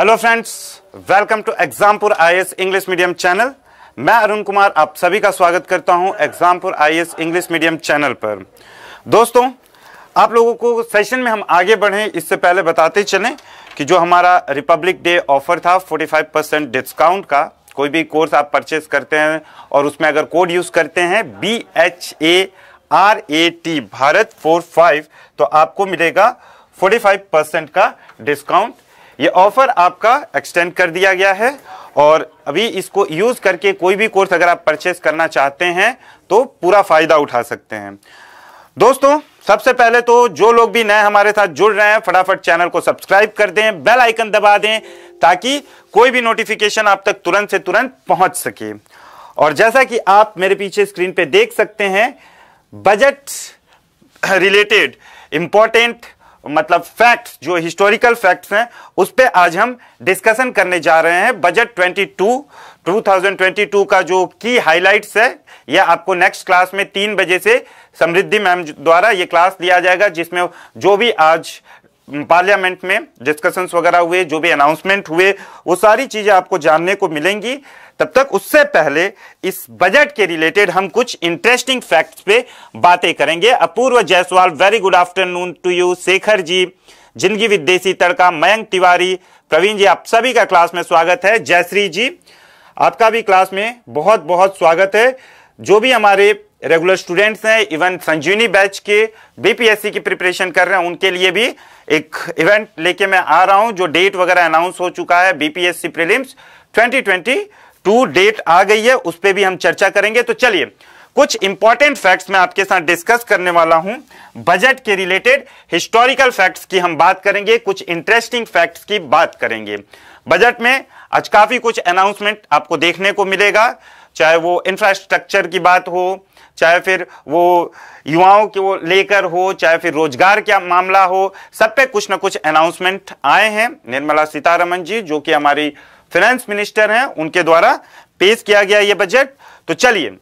Hello friends welcome to Exampur IAS English medium channel मैं अरुण कुमार आप सभी का स्वागत करता हूं Exampur IAS English medium channel पर दोस्तों आप लोगों को सेशन में हम आगे बढ़ें इससे पहले बताते चलें कि जो हमारा रिपब्लिक डे ऑफर था 45 परसेंट डिस्काउंट का कोई भी कोर्स आप परचेस करते हैं और उसमें अगर कोड यूज़ करते हैं B H A R A T Bharat four five तो आपको मिलेगा 45 परसेंट का डिस्काउंट ये ऑफर आपका एक्सटेंड कर दिया गया है और अभी इसको यूज़ करके कोई भी कोर्स अगर आप परचेस करना चाहते हैं तो पूरा फ़ायदा उठा सकते हैं दोस्तों सबसे पहले तो जो लोग भी नए हमारे साथ जुड़ रहे हैं फटाफट चैनल को सब्सक्राइब कर दें बेल आइकन दबा दें ताकि कोई भी नोटिफिकेशन आप तक तुरंत से तुरंत पहुंच सके और जैसा कि आप मेरे पीछे स्क्रीन पे देख सकते हैं बजट रिलेटेड इंपॉर्टेंट मतलब फैक्ट्स जो हिस्टोरिकल फैक्ट्स हैं उस पर आज हम डिस्कशन करने जा रहे हैं बजट 22 2022 का जो की हाइलाइट्स है यह आपको नेक्स्ट क्लास में तीन बजे से समृद्धि मैम द्वारा ये क्लास दिया जाएगा जिसमें जो भी आज पार्लियामेंट में डिस्कशंस वगैरह हुए जो भी अनाउंसमेंट हुए वो सारी चीज़ें आपको जानने को मिलेंगी तब तक उससे पहले इस बजट के रिलेटेड हम कुछ इंटरेस्टिंग फैक्ट्स पे बातें करेंगे Apoorv Jaiswal very good afternoon to you Shekhar ji जिंदगी विदेशी तड़का मयंक तिवारी प्रवीण जी आप सभी का क्लास में स्वागत है जयश्री जी आपका भी क्लास में बहुत बहुत स्वागत है जो भी हमारे रेगुलर स्टूडेंट्स हैं इवन संजीवनी बैच के बीपीएससी की प्रिपरेशन कर रहे हैं उनके लिए भी एक इवेंट लेके मैं आ रहा हूं जो डेट वगैरह अनाउंस हो चुका है बीपीएससी प्रीलिम्स 2020 टू डेट आ गई है उस पर भी हम चर्चा करेंगे तो चलिए कुछ इंपॉर्टेंट फैक्ट्स मैं आपके साथ डिस्कस करने वाला हूं बजट के रिलेटेड हिस्टोरिकल फैक्ट्स की हम बात करेंगे कुछ इंटरेस्टिंग फैक्ट्स की बात करेंगे बजट में आज काफी कुछ अनाउंसमेंट आपको देखने को मिलेगा चाहे वो इंफ्रास्ट्रक्चर की बात हो चाहे फिर वो युवाओं को लेकर हो चाहे फिर रोजगार का मामला हो सब पे कुछ ना कुछ अनाउंसमेंट आए हैं निर्मला सीतारमन जी जो कि हमारी फाइनेंस मिनिस्टर हैं उनके द्वारा पेश किया गया यह बजट तो चलिए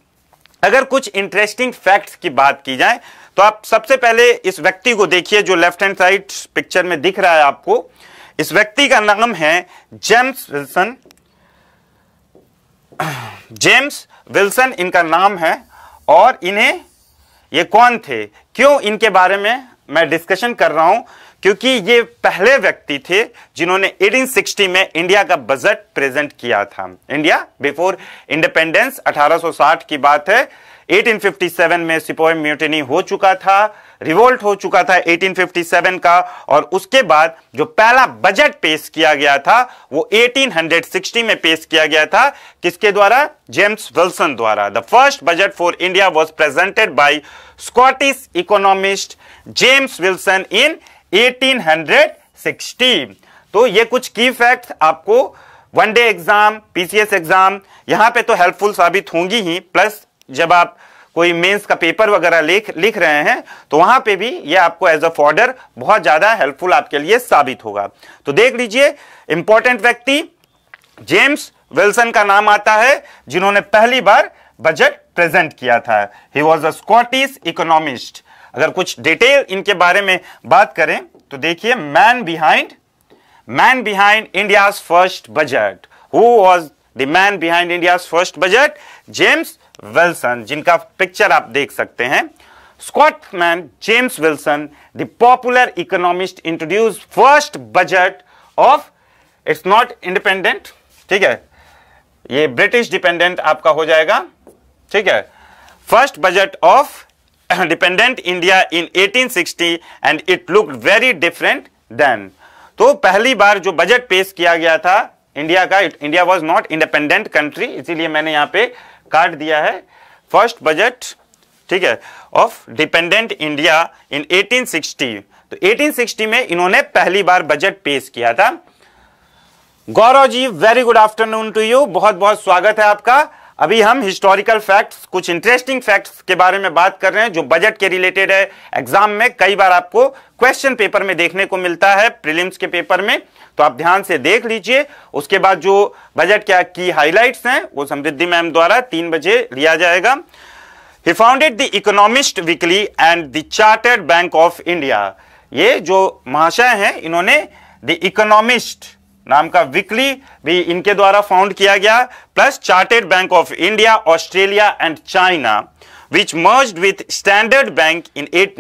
अगर कुछ इंटरेस्टिंग फैक्ट्स की बात की जाए तो आप सबसे पहले इस व्यक्ति को देखिए जो लेफ्ट हैंड साइड पिक्चर में दिख रहा है आपको इस व्यक्ति का नाम है जेम्स विल्सन जेम्स विल्सन इनका नाम है और इन्हें ये कौन थे क्यों इनके बारे में मैं डिस्कशन कर रहा हूं क्योंकि ये पहले व्यक्ति थे जिन्होंने 1860 में इंडिया का बजट प्रेजेंट किया था इंडिया बिफोर इंडिपेंडेंस 1860 की बात है 1857 में सिपोह म्यूटनी हो चुका था रिवोल्ट हो चुका था 1857 का और उसके बाद जो पहला बजट पेश किया गया था वो 1860 में पेश किया गया था किसके द्वारा जेम्स विल्सन द्वारा the first budget for India was presented by Scottish economist James Wilson in 1860 तो ये कुछ की फैक्ट आपको one day exam PCS exam यहां पे तो हेल्पफुल साबित होंगी ही प्लस जब आप कोई मेंस का पेपर वगैरह लिख लिख रहे हैं तो वहां पे भी ये आपको एज अ फॉर्डर बहुत ज्यादा हेल्पफुल आपके लिए साबित होगा तो देख लीजिए इंपॉर्टेंट व्यक्ति जेम्स विल्सन का नाम आता है जिन्होंने पहली बार बजट प्रेजेंट किया था he was a Scottish economist अगर कुछ डिटेल इनके बारे में बात करें तो देखिए man behind man behind India first budget who was the man behind India first budget James Wilson जिनका पिक्चर आप देख सकते हैं Scotsman James Wilson the popular economist introduce first budget of it's not independent ठीक है ये British dependent आपका हो जाएगा ठीक है first budget of dependent India in 1860 and it look very different then तो पहली बार जो बजट पेश किया गया था इंडिया का India was not independent country इसीलिए मैंने यहां पे कार्ड दिया है फर्स्ट बजट ठीक है ऑफ डिपेंडेंट इंडिया इन 1860 तो 1860 में इन्होंने पहली बार बजट पेश किया था Gaurav ji very good afternoon to you बहुत बहुत स्वागत है आपका अभी हम हिस्टोरिकल फैक्ट्स कुछ इंटरेस्टिंग फैक्ट्स के बारे में बात कर रहे हैं जो बजट के रिलेटेड है एग्जाम में कई बार आपको क्वेश्चन पेपर में देखने को मिलता है प्रीलिम्स के पेपर में तो आप ध्यान से देख लीजिए उसके बाद जो बजट क्या की हाइलाइट्स हैं वो समृद्धि मैम द्वारा तीन बजे लिया जाएगा he founded the Economist weekly and the Chartered Bank of India ये जो महाशय हैं इन्होंने द इकोनॉमिस्ट नाम का विकली भी इनके द्वारा फाउंड किया गया plus Chartered Bank of India Australia and China which merge with Standard Bank in eight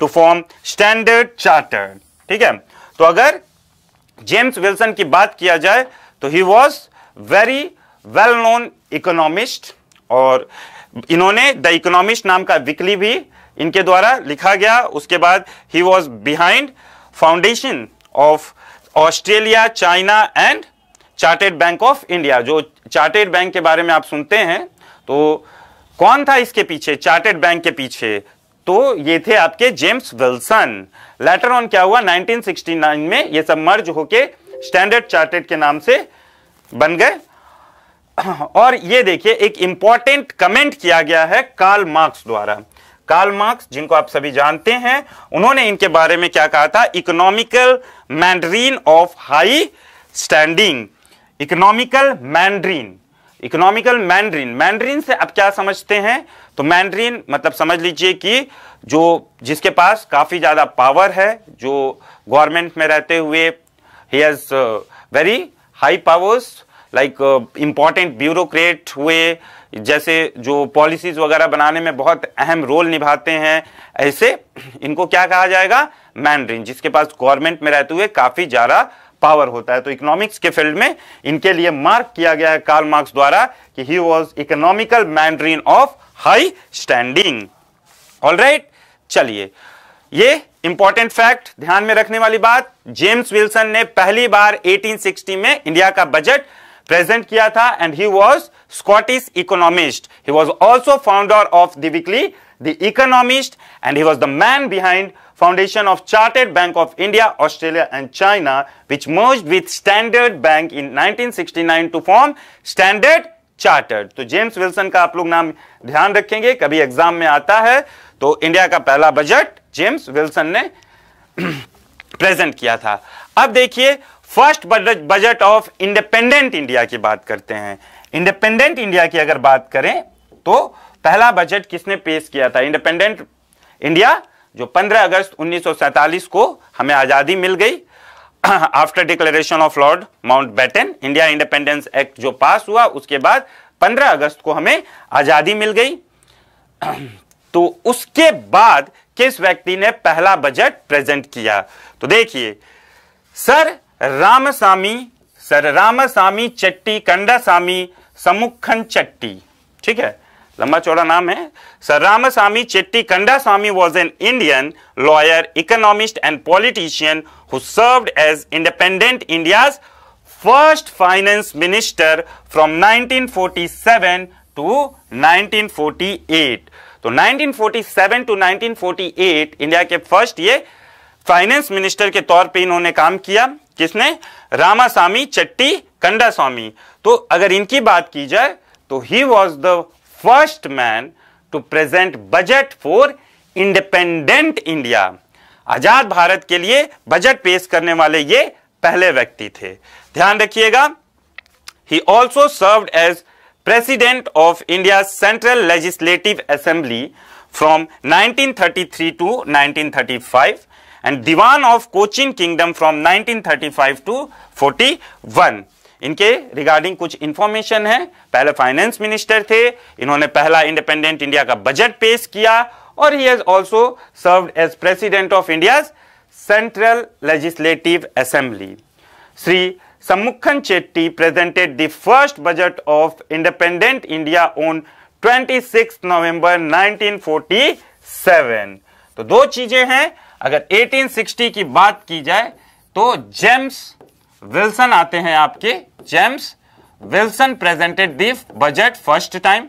to form Standard Chartered. ठीक है तो अगर जेम्स विल्सन की बात किया जाए तो he was very well known economist और इन्होंने द इकोनॉमिस्ट नाम का विकली भी इनके द्वारा लिखा गया उसके बाद he was behind foundation of Australia China and Chartered Bank of India जो चार्टेड बैंक के बारे में आप सुनते हैं तो कौन था इसके पीछे चार्टेड बैंक के पीछे तो ये थे आपके जेम्स विल्सन लेटर ऑन क्या हुआ 1969 में ये सब मर्ज होके स्टैंडर्ड चार्टेड के नाम से बन गए और ये देखिए एक इंपॉर्टेंट कमेंट किया गया है कार्ल मार्क्स द्वारा कार्ल मार्क्स जिनको आप सभी जानते हैं उन्होंने इनके बारे में क्या कहा था economical mandarin of high standing economical mandarin economical mandarin mandarin से आप क्या समझते हैं तो मैंड्रीन मतलब समझ लीजिए कि जो जिसके पास काफ़ी ज़्यादा पावर है जो गवर्नमेंट में रहते हुए he has very high powers like important bureaucrat हुए जैसे जो पॉलिसीज़ वगैरह बनाने में बहुत अहम रोल निभाते हैं ऐसे इनको क्या कहा जाएगा मैन जिसके पास गवर्नमेंट में रहते हुए काफ़ी ज़्यादा पावर होता है तो इकोनॉमिक्स के फील्ड में इनके लिए मार्क किया गया है कार्ल मार्क्स द्वारा कि he was economical mandarin of high standing all चलिए ये इंपॉर्टेंट फैक्ट ध्यान में रखने वाली बात जेम्स विल्सन ने पहली बार 1860 में इंडिया का बजट प्रेजेंट किया था and he was Scottish economist he was also founder of the weekly the Economist and he was the man behind foundation of Chartered Bank of India Australia and China which merged with Standard Bank in 1969 sixty nine to form Standard Chartered तो James Wilson का आप लोग नाम ध्यान रखेंगे कभी exam में आता है तो इंडिया का पहला बजट जेम्स विल्सन ने प्रेजेंट किया था अब देखिए first budget of independent India की बात करते हैं इंडिपेंडेंट इंडिया की अगर बात करें तो पहला बजट किसने पेश किया था इंडिपेंडेंट इंडिया जो 15 अगस्त 1947 को हमें आज़ादी मिल गई after declaration of Lord Mountbatten India Independence Act जो पास हुआ उसके बाद 15 अगस्त को हमें आज़ादी मिल गई तो उसके बाद किस व्यक्ति ने पहला बजट प्रेजेंट किया तो देखिए सर रामसामी सर रामसामी चट्टी कंडासामी समुखन चट्टी ठीक है लंबा चौड़ा नाम है Sir Ramasamy Chetty Kandasamy was an Indian lawyer economist and politician who serve as independent India's first finance minister from 1947 to 1948 तो 1947 टू 1948 इंडिया के फर्स्ट ये फाइनेंस मिनिस्टर के तौर पे इन्होंने काम किया किसने रामास्वामी चट्टी कंडा स्वामी तो अगर इनकी बात की जाए तो he was the first man to present budget for independent India आजाद भारत के लिए बजट पेश करने वाले ये पहले व्यक्ति थे ध्यान रखिएगा he also serve as president of India Central Legislative Assembly from 1933 to 1935 and Diwan of Cochin kingdom from 1935 to 41. इनके रिगार्डिंग कुछ इंफॉर्मेशन है पहले फाइनेंस मिनिस्टर थे इन्होंने पहला इंडिपेंडेंट इंडिया का बजट पेश किया और he has also served as president of India Central Legislative Assembly Shri Shanmukham Chetty presented the first budget of independent India on 26 नवंबर 1947 तो दो चीजें हैं अगर 1860 की बात की जाए तो जेम्स विल्सन आते हैं आपके James Wilson presented the budget first time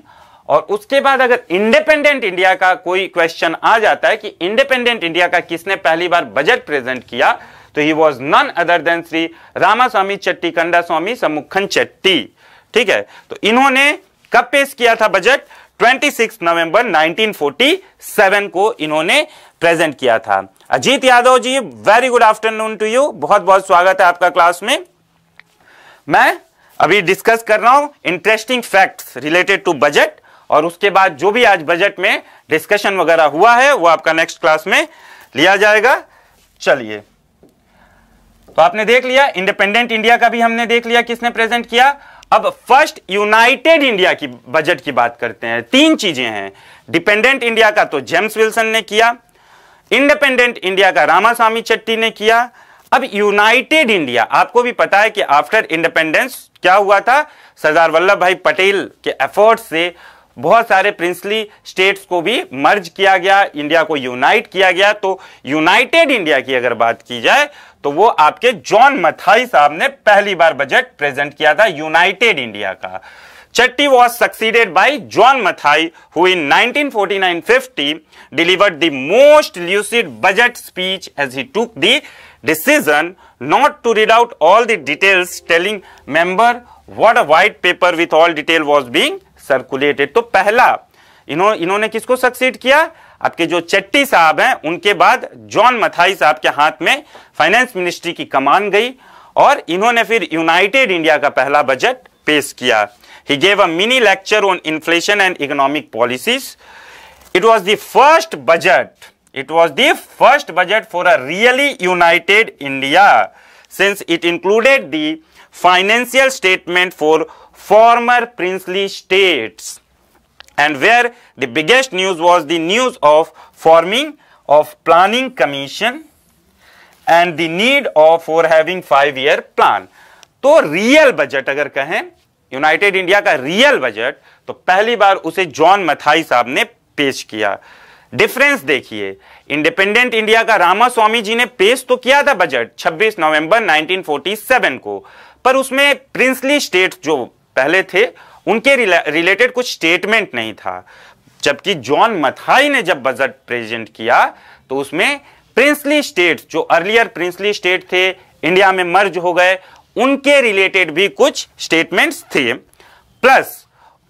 और उसके बाद अगर इंडिपेंडेंट इंडिया का कोई क्वेश्चन आ जाता है कि इंडिपेंडेंट इंडिया का किसने पहली बार बजट प्रेजेंट किया तो he was none other than Shri Ramaswamy Chetty Kandaswamy Shanmukham Chetty ठीक है तो इन्होंने कब पेश किया था बजट 26 नवंबर 1947 को इन्होंने प्रेजेंट किया था Ajit Yadav ji very good afternoon to you बहुत बहुत स्वागत है आपका क्लास में मैं अभी डिस्कस कर रहा हूं interesting facts related to budget और उसके बाद जो भी आज बजट में डिस्कशन वगैरह हुआ है वो आपका नेक्स्ट क्लास में लिया जाएगा चलिए तो आपने देख लिया इंडिपेंडेंट इंडिया का भी हमने देख लिया किसने प्रेजेंट किया अब फर्स्ट यूनाइटेड इंडिया की बजट की बात करते हैं तीन चीजें हैं डिपेंडेंट इंडिया का तो जेम्स विल्सन ने किया इंडिपेंडेंट इंडिया का रामास्वामी चट्टी ने किया अब यूनाइटेड इंडिया आपको भी पता है कि आफ्टर इंडिपेंडेंस क्या हुआ था सरदार वल्लभ भाई पटेल के एफर्ट्स से बहुत सारे प्रिंसली स्टेट्स को भी मर्ज किया गया इंडिया को यूनाइट किया गया तो यूनाइटेड इंडिया की अगर बात की जाए तो वो आपके जॉन मथाई साहब ने पहली बार बजट प्रेजेंट किया था यूनाइटेड इंडिया का Chetty was succeeded by John Mathai who delivered the most lucid budget speech as he took the decision not to read out all the details telling member what a white paper with all detail was being circulated तो पहला इनो, इन्होंने किसको succeed किया आपके जो चट्टी साहब हैं उनके बाद जॉन मथाई साहब के हाथ में फाइनेंस मिनिस्ट्री की कमान गई और इन्होंने फिर यूनाइटेड इंडिया का पहला बजट पेश किया He gave a mini lecture on inflation and economic policies. It was the first budget. It was the first budget for a really united India since it included the financial statement for former princely states and where the biggest news was the news of forming of planning commission and the need of for having five year plan. तो real budget अगर कहें united India का real budget तो पहली बार उसे John Mathai साहब ने पेश किया डिफरेंस देखिए इंडिपेंडेंट इंडिया का रामास्वामी जी ने पेश तो किया था बजट 26 नवंबर 1947 को पर उसमें प्रिंसली स्टेट जो पहले थे उनके रिलेटेड कुछ स्टेटमेंट नहीं था जबकि जॉन मथाई ने जब बजट प्रेजेंट किया तो उसमें प्रिंसली स्टेट जो अर्लियर प्रिंसली स्टेट थे इंडिया में मर्ज हो गए उनके रिलेटेड भी कुछ स्टेटमेंट्स थे प्लस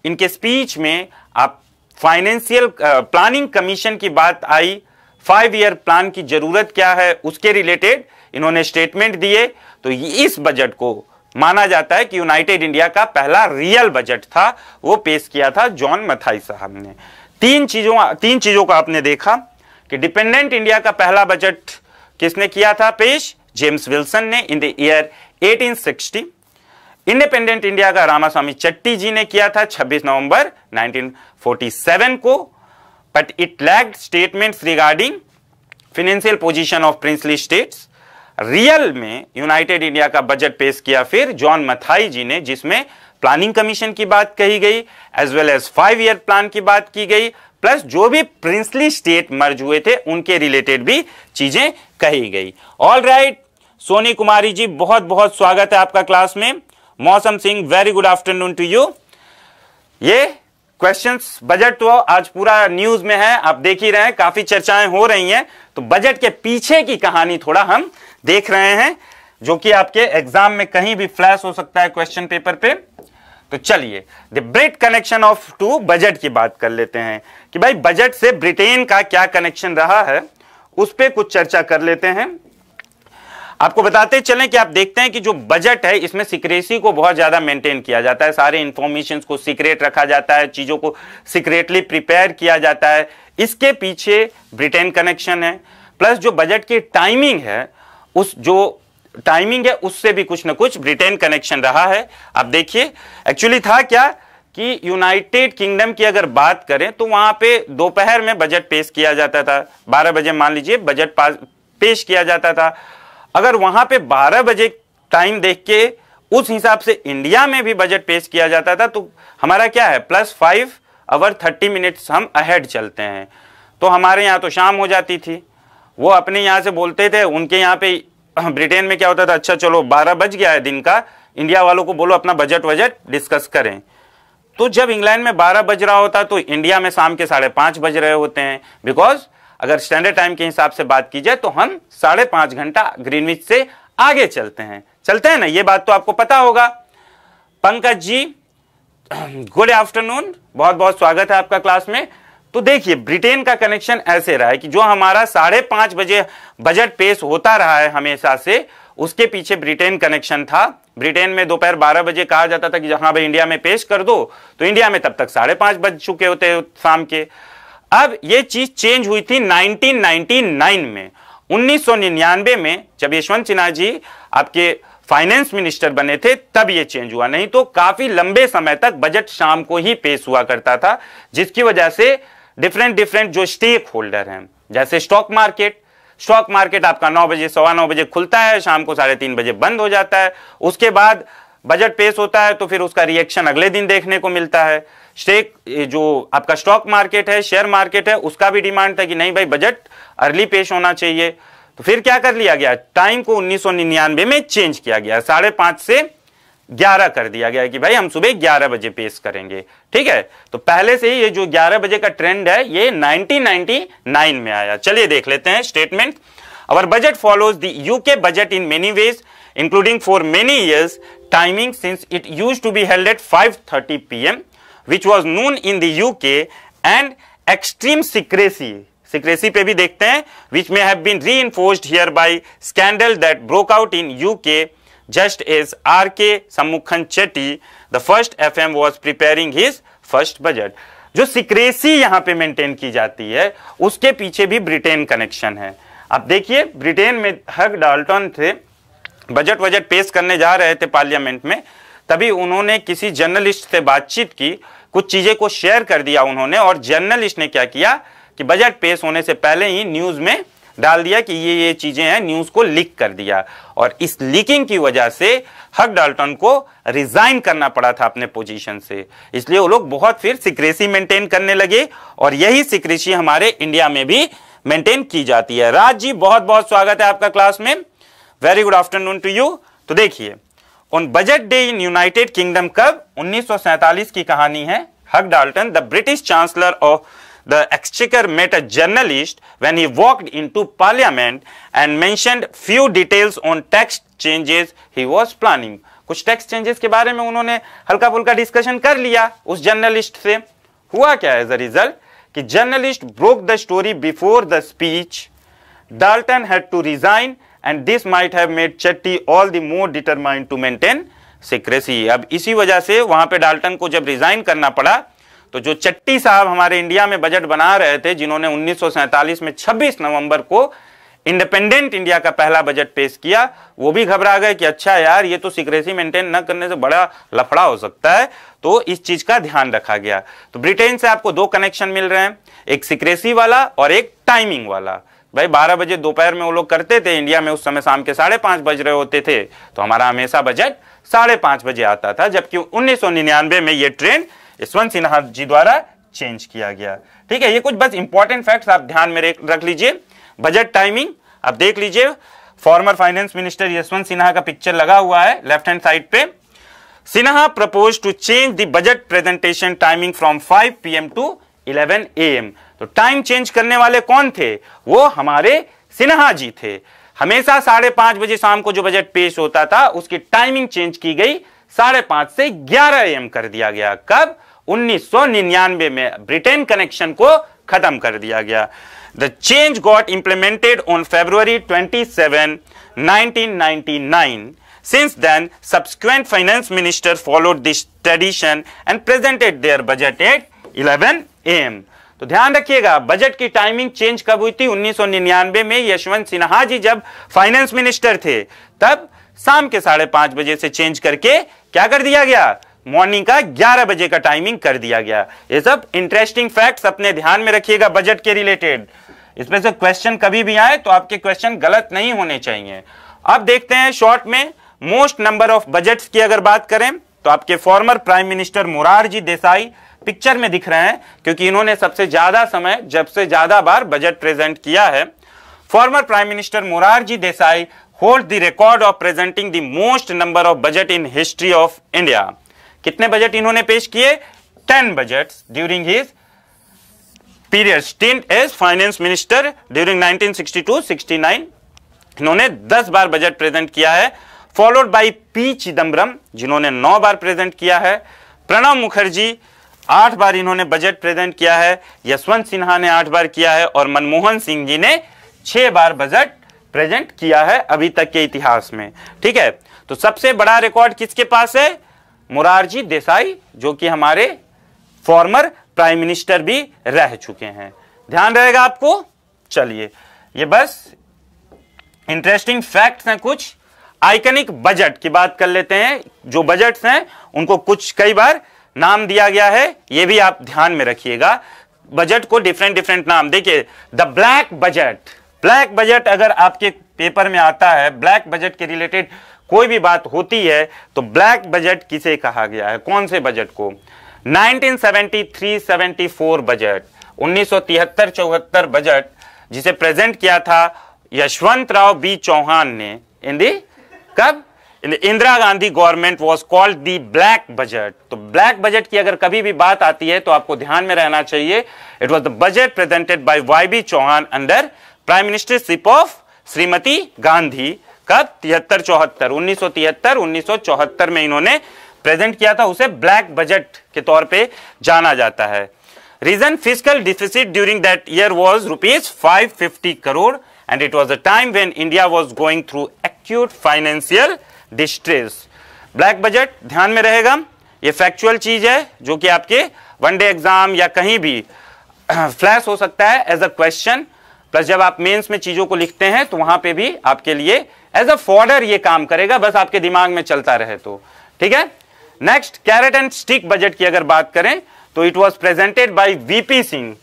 इनके स्पीच में आप फाइनेंशियल प्लानिंग कमीशन की बात आई फाइव ईयर प्लान की जरूरत क्या है उसके रिलेटेड इन्होंने स्टेटमेंट दिए तो इस बजट को माना जाता है कि यूनाइटेड इंडिया का पहला रियल बजट था वो पेश किया था जॉन मथाई साहब ने तीन चीजों तीन चीजों को आपने देखा कि डिपेंडेंट इंडिया का पहला बजट किसने किया था पेश जेम्स विल्सन ने in the year 1860 independent India का रामास्वामी चट्टी जी ने किया था 26 नवंबर 1947 को but it lag statements regarding financial position of princely states real में यूनाइटेड इंडिया का बजट पेश किया फिर जॉन मथाई जी ने जिसमें प्लानिंग कमीशन की बात कही गई as well as five year plan की बात की गई प्लस जो भी प्रिंसली स्टेट मर्ज हुए थे उनके रिलेटेड भी चीजें कही गई all right right, Soni Kumari ji बहुत बहुत स्वागत है आपका क्लास में Mausam Singh very good afternoon to you ये क्वेश्चंस बजट तो आज पूरा न्यूज में है आप देख ही रहे हैं काफी चर्चाएं हो रही हैं तो बजट के पीछे की कहानी थोड़ा हम देख रहे हैं जो कि आपके एग्जाम में कहीं भी फ्लैश हो सकता है क्वेश्चन पेपर पे तो चलिए the Brit connection of to budget की बात कर लेते हैं कि भाई बजट से ब्रिटेन का क्या कनेक्शन रहा है उस पर कुछ चर्चा कर लेते हैं आपको बताते चलें कि आप देखते हैं कि जो बजट है इसमें सीक्रेसी को बहुत ज्यादा मेंटेन किया जाता है सारे इंफॉर्मेशन को सीक्रेट रखा जाता है चीजों को सीक्रेटली प्रिपेयर किया जाता है इसके पीछे ब्रिटेन कनेक्शन है प्लस जो बजट की टाइमिंग है उस जो टाइमिंग है उससे भी कुछ ना कुछ ब्रिटेन कनेक्शन रहा है आप देखिए एक्चुअली था क्या कि यूनाइटेड किंगडम की अगर बात करें तो वहां पे दोपहर में बजट पेश किया जाता था 12 बजे मान लीजिए बजट पेश किया जाता था अगर वहां पे 12 बजे टाइम देख के उस हिसाब से इंडिया में भी बजट पेश किया जाता था तो हमारा क्या है plus five hour thirty minutes हम अहेड चलते हैं तो हमारे यहाँ तो शाम हो जाती थी वो अपने यहाँ से बोलते थे उनके यहाँ पे ब्रिटेन में क्या होता था अच्छा चलो बारह बज गया है दिन का इंडिया वालों को बोलो अपना बजट वजट डिस्कस करें तो जब इंग्लैंड में बारह बज रहा होता तो इंडिया में शाम के साढ़े पांच बज रहे होते हैं बिकॉज अगर स्टैंडर्ड टाइम के हिसाब से बात की जाए तो हम साढ़े पांच घंटा ग्रीनविच से आगे चलते हैं चलते हैं ना ये बात तो आपको पता होगा पंकज जी गुड आफ्टरनून बहुत बहुत स्वागत है आपका क्लास में तो देखिए ब्रिटेन का कनेक्शन ऐसे रहा है कि जो हमारा साढ़े पांच बजे बजट पेश होता रहा है हमेशा से उसके पीछे ब्रिटेन कनेक्शन था ब्रिटेन में दोपहर बारह बजे कहा जाता था कि हाँ भाई इंडिया में पेश कर दो तो इंडिया में तब तक साढ़े पांच बज चुके होते शाम के अब ये चीज चेंज हुई थी 1999 में उन्नीस में जब यशवंत सिन्हा जी आपके फाइनेंस मिनिस्टर बने थे तब ये चेंज हुआ नहीं तो काफी लंबे समय तक बजट शाम को ही पेश हुआ करता था जिसकी वजह से डिफरेंट डिफरेंट जो स्टेक होल्डर हैं जैसे स्टॉक मार्केट स्टॉक मार्केट आपका नौ बजे सवा नौ बजे खुलता है शाम को साढ़े तीन बजे बंद हो जाता है उसके बाद बजट पेश होता है तो फिर उसका रिएक्शन अगले दिन देखने को मिलता है स्टेक जो आपका स्टॉक मार्केट है शेयर मार्केट है उसका भी डिमांड था कि नहीं भाई बजट अर्ली पेश होना चाहिए तो फिर क्या कर लिया गया टाइम को उन्नीस में चेंज किया गया साढ़े पांच से ग्यारह कर दिया गया कि भाई हम सुबह ग्यारह बजे पेश करेंगे ठीक है तो पहले से ही ये जो ग्यारह बजे का ट्रेंड है ये 1999 में आया चलिए देख लेते हैं statement our budget follows the UK budget in many ways including for many years timing since it used to be held at 5.30 pm which was known in the UK and extreme secrecy secrecy pe bhi dekhte hain which may have been reinforced here by scandal that broke out in uk just as R.K. Sammukhan Chetty, the first FM was preparing his first budget. जो secrecy यहां पे maintain की जाती है उसके पीछे भी Britain connection है अब देखिए ब्रिटेन में हक डाल्टन थे बजट वजट पेश करने जा रहे थे पार्लियामेंट में तभी उन्होंने किसी जर्नलिस्ट से बातचीत की कुछ चीज़ें को शेयर कर दिया उन्होंने और जर्नलिस्ट ने क्या किया कि बजट पेश होने से पहले ही न्यूज़ में डाल दिया कि ये ये चीज़ें हैं न्यूज़ को लीक कर दिया और इस लीकिंग की वजह से हक डाल्टन को रिज़ाइन करना पड़ा था अपने पोजीशन से इसलिए वो लोग बहुत फिर सिक्रेसी मेंटेन करने लगे और यही सिक्रेसी हमारे इंडिया में भी मेंटेन की जाती है राज जी बहुत बहुत स्वागत है आपका क्लास में very good afternoon to you तो देखिए on budget day in United Kingdom कब 1947 की कहानी है Hugh Dalton the British chancellor of the exchequer met a journalist when he walked into parliament and मैं few details on tax changes he was planning कुछ tax changes के बारे में उन्होंने हल्का फुल्का डिस्कशन कर लिया उस जर्नलिस्ट से हुआ क्या एज अ रिजल्ट कि journalist broke the story before the speech Dalton had to resign and this might have made Chetty all the more determined to maintain secrecy. अब इसी वजह से वहां पे डाल्टन को जब रिजाइन करना पड़ा तो जो चट्टी साहब हमारे इंडिया में बजट बना रहे थे जिन्होंने 1947 में 26 नवंबर को इंडिपेंडेंट इंडिया का पहला बजट पेश किया वो भी घबरा गए कि अच्छा यार ये तो सीक्रेसी मेंटेन न करने से बड़ा लफड़ा हो सकता है तो इस चीज का ध्यान रखा गया तो ब्रिटेन से आपको दो कनेक्शन मिल रहे हैं एक सीक्रेसी वाला और एक टाइमिंग वाला भाई बारह बजे दोपहर में वो लोग करते थे इंडिया में उस समय शाम के साढ़े पांच बज रहे होते थे तो हमारा हमेशा बजट साढ़े पांच बजे आता था जबकि उन्नीस में ये ट्रेन यशवंत सिन्हा जी द्वारा चेंज किया गया ठीक है ये कुछ बस इंपॉर्टेंट फैक्ट आप ध्यान में रख लीजिए बजट टाइमिंग आप देख लीजिए former finance minister Yashwant Sinha का पिक्चर लगा हुआ है लेफ्ट हैंड साइड पे Sinha propose to change the budget presentation timing from 5 PM to 11 AM तो टाइम चेंज करने वाले कौन थे वो हमारे सिन्हा जी थे हमेशा साढ़े पांच बजे शाम को जो बजट पेश होता था उसकी टाइमिंग चेंज की गई साढ़े पांच से ग्यारह एम कर दिया गया कब 1999 में ब्रिटेन कनेक्शन को खत्म कर दिया गया the change got implemented on February 27 1999 Since then, subsequent finance minister followed this tradition and presented their budget at 11 a.m. तो ध्यान रखिएगा बजट की टाइमिंग चेंज कब हुई थी 1999 में यशवंत सिन्हा जी जब फाइनेंस मिनिस्टर थे तब शाम के साढ़े पांच बजे से चेंज करके क्या कर दिया गया मॉर्निंग का 11 बजे का टाइमिंग कर दिया गया ये सब इंटरेस्टिंग फैक्ट्स अपने ध्यान में रखिएगा बजट के रिलेटेड इसमें से क्वेश्चन कभी भी आए तो आपके क्वेश्चन गलत नहीं होने चाहिए अब देखते हैं शॉर्ट में मोस्ट नंबर ऑफ बजट की अगर बात करें तो आपके former prime minister Morarji Desai picture में दिख रहे हैं क्योंकि इन्होंने सबसे ज्यादा समय जब से ज्यादा बार बजट प्रेजेंट किया है former prime minister Morarji Desai hold the record of presenting the most number of budget in history of India कितने बजट इन्होंने पेश किए ten budget during his period stint as finance minister during 1962-69 इन्होंने 10 बार बजट प्रेजेंट किया है followed by P Chidambaram जिन्होंने 9 बार present किया है प्रणब मुखर्जी आठ बार इन्होंने बजट प्रेजेंट किया है यशवंत सिन्हा ने आठ बार किया है और मनमोहन सिंह जी ने छह बार बजट प्रेजेंट किया है अभी तक के इतिहास में ठीक है तो सबसे बड़ा रिकॉर्ड किसके पास है मुरारजी देसाई जो कि हमारे फॉर्मर प्राइम मिनिस्टर भी रह चुके हैं ध्यान रहेगा आपको चलिए ये बस इंटरेस्टिंग फैक्ट्स हैं कुछ आइकनिक बजट की बात कर लेते हैं जो बजट्स हैं उनको कुछ कई बार नाम दिया गया है यह भी आप ध्यान में रखिएगा बजट को डिफरेंट डिफरेंट नाम देखिए the black budget black budget अगर आपके पेपर में आता है ब्लैक बजट के रिलेटेड कोई भी बात होती है तो ब्लैक बजट किसे कहा गया है कौन से बजट को 1973-74 बजट 1973-74 बजट जिसे प्रेजेंट किया था यशवंत राव बी चौहान ने इन दी कब Indira Gandhi government was called the black budget तो ब्लैक बजट की अगर कभी भी बात आती है तो आपको ध्यान में रहना चाहिए it was the budget presented by Y B Chavan under prime ministership of Shrimati Gandhi कब तिहत्तर चौहत्तर उन्नीस सौ तिहत्तर उन्नीस सौ चौहत्तर में इन्होंने प्रेजेंट किया था उसे ब्लैक बजट के तौर पर जाना जाता है reason physical deficit during that year was rupees five fifty crore and it was a time when India was going through acute financial distress black budget ध्यान में रहेगा ये फैक्चुअल चीज है जो कि आपके वन डे एग्जाम या कहीं भी फ्लैश हो सकता है एज अ क्वेश्चन प्लस जब आप मेंस में चीजों को लिखते हैं तो वहां पे भी आपके लिए एज अ फॉर्डर ये काम करेगा बस आपके दिमाग में चलता रहे तो ठीक है next carrot and stick budget की अगर बात करें तो it was presented by VP Singh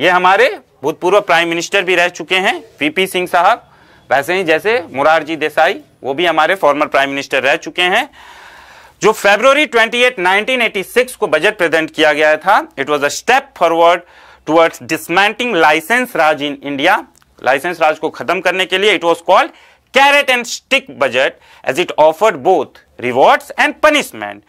ये हमारे भूतपूर्व प्राइम मिनिस्टर भी रह चुके हैं वीपी सिंह साहब वैसे ही जैसे मुरारजी देसाई वो भी हमारे फॉर्मर प्राइम मिनिस्टर रह चुके हैं जो फेब्रवरी 28, 1986 को बजट प्रेजेंट किया गया था it was a step forward towards dismantling licence Raj in India licence Raj को खत्म करने के लिए it was called carrot and stick budget as it offered both rewards and punishment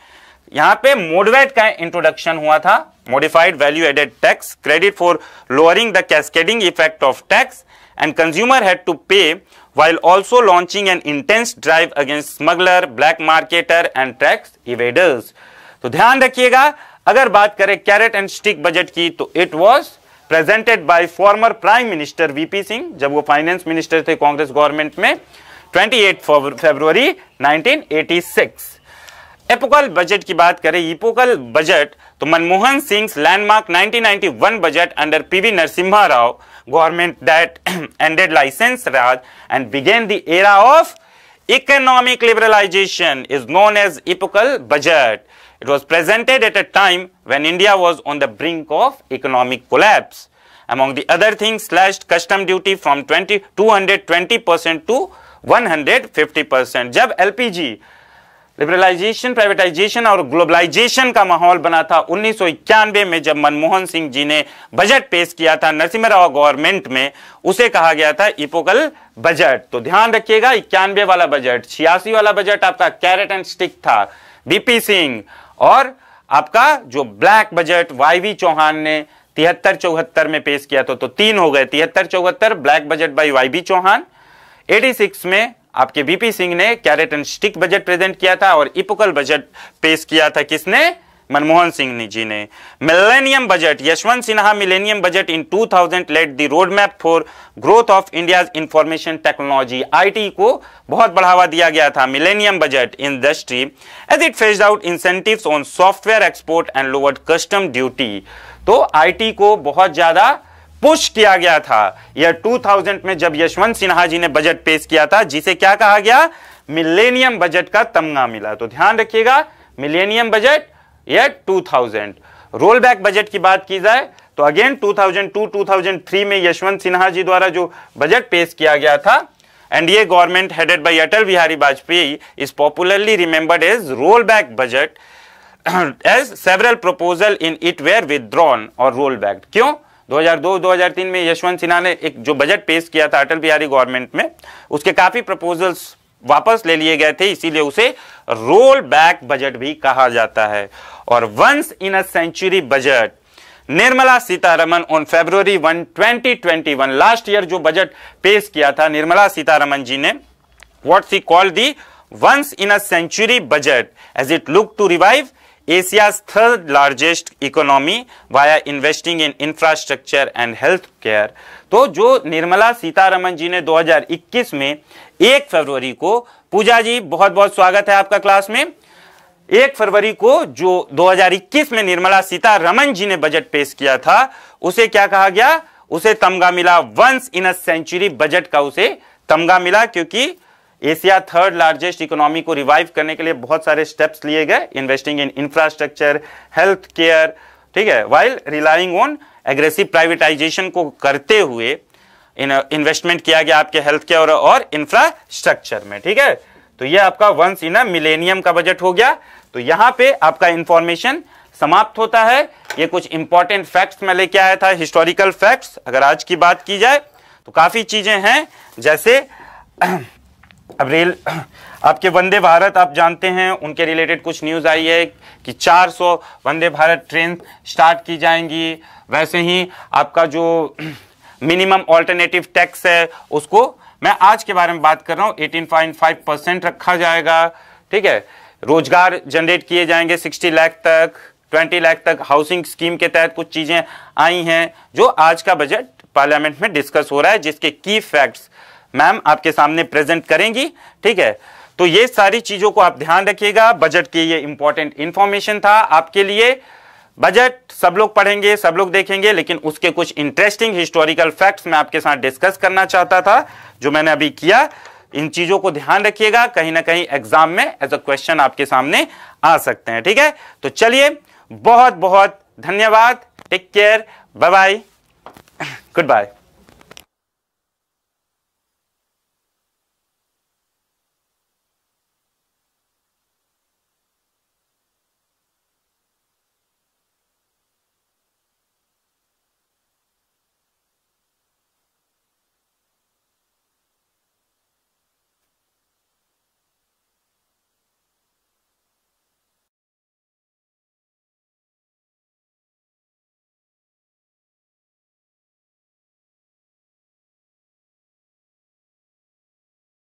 यहां पे मोडवेट का इंट्रोडक्शन हुआ था modified value added tax credit for lowering the cascading effect of tax and consumer had to pay while also launching an intense drive against smuggler, black marketer and tax evaders. तो dhyan rakhiyega agar baat kare carrot and stick budget ki to it was presented by former prime minister vp singh jab wo finance minister the congress government mein 28 february 1986 epochal budget की बात करें epochal budget तो Manmohan Singh landmark 1991 budget under PV Narasimha Rao government that ended license Raj and began the era of economic liberalization is known as epochal budget. It was presented at a time when India was on the brink of economic collapse. Among the other things, slashed custom duty from 20, 220% to 150%. Jab LPG liberalisation privatisation और globalisation का माहौल बना था उन्नीस में जब मनमोहन सिंह जी ने budget पेश किया था नरसिम्हा राव गवर्नमेंट में उसे कहा गया था इपोकल बजट तो ध्यान रखिएगा इक्यानवे वाला बजट छियासी वाला बजट आपका कैरेट एंड स्टिक था बीपी सिंह और आपका जो ब्लैक बजट वाई चौहान ने तिहत्तर चौहत्तर में पेश किया था तो तीन हो गए तिहत्तर चौहत्तर black budget by Y Chavan 86 में आपके बीपी सिंह ने carrot and stick budget present किया था और इपोकल बजट पेश किया था किसने मनमोहन सिंह जी ने millennium budget Yashwant Sinha millennium budget in 2000 let the road map for growth of India information technology IT को बहुत बढ़ावा दिया गया था millennium budget industry as it phase out incentives on software export and lowered custom duty तो IT को बहुत ज्यादा पुश किया गया था यह 2000 में जब यशवंत सिन्हा जी ने बजट पेश किया था जिसे क्या कहा गया मिलेनियम बजट का तमगा मिला तो ध्यान रखिएगा मिलेनियम बजट यह 2000 रोल बैक बजट की बात की जाए तो अगेन 2002-2003 में यशवंत सिन्हा जी द्वारा जो बजट पेश किया गया था NDA government headed by Atal Bihari Vajpayee is popularly remembered as roll back budget as several proposal in it were withdrawn और रोल बैक क्यों 2002-2003 में यशवंत सिन्हा ने एक जो बजट पेश किया था अटल बिहारी गवर्नमेंट में उसके काफ़ी प्रपोजल्स वापस ले लिए गए थे इसीलिए उसे रोल बैक बजट भी कहा जाता है और once in a century budget Nirmala Sitharaman on February 1 2021 last year जो बजट पेश किया था निर्मला सीतारमन जी ने what she call the once in a century budget as it look to revive Asia's third largest economy via investing in infrastructure and health care तो जो निर्मला सीतारमन जी ने 2021 में 1 फरवरी को पूजा जी बहुत बहुत स्वागत है आपका क्लास में एक फरवरी को जो 2021 में निर्मला सीतारमन जी ने बजट पेश किया था उसे क्या कहा गया उसे तमगा मिला once in a century budget का उसे तमगा मिला क्योंकि एशिया थर्ड लार्जेस्ट इकोनॉमी को रिवाइव करने के लिए बहुत सारे स्टेप्स लिए गए investing in infrastructure health care ठीक है while relying on aggressive privatisation को करते हुए इन्वेस्टमेंट uh, किया गया आपके हेल्थ केयर और इंफ्रास्ट्रक्चर में ठीक है तो ये आपका वंस इन मिलेनियम का बजट हो गया तो यहाँ पे आपका इंफॉर्मेशन समाप्त होता है ये कुछ इंपॉर्टेंट फैक्ट्स मैं लेके आया था हिस्टोरिकल फैक्ट्स अगर आज की बात की जाए तो काफ़ी चीज़ें हैं जैसे अब रेल आपके वंदे भारत आप जानते हैं उनके रिलेटेड कुछ न्यूज़ आई है कि 400 वंदे भारत ट्रेन स्टार्ट की जाएंगी वैसे ही आपका जो मिनिमम ऑल्टरनेटिव टैक्स है उसको मैं आज के बारे में बात कर रहा हूँ 18.5 परसेंट रखा जाएगा ठीक है रोजगार जनरेट किए जाएंगे 60 लाख तक 20 लाख तक हाउसिंग स्कीम के तहत कुछ चीज़ें आई हैं जो आज का बजट पार्लियामेंट में डिस्कस हो रहा है जिसके की फैक्ट्स मैम आपके सामने प्रेजेंट करेंगी ठीक है तो ये सारी चीजों को आप ध्यान रखिएगा बजट की ये इंपॉर्टेंट इंफॉर्मेशन था आपके लिए बजट सब लोग पढ़ेंगे सब लोग देखेंगे लेकिन उसके कुछ इंटरेस्टिंग हिस्टोरिकल फैक्ट्स मैं आपके साथ डिस्कस करना चाहता था जो मैंने अभी किया इन चीजों को ध्यान रखिएगा कहीं ना कहीं एग्जाम में एज अ क्वेश्चन आपके सामने आ सकते हैं ठीक है तो चलिए बहुत बहुत धन्यवाद take care bye bye good bye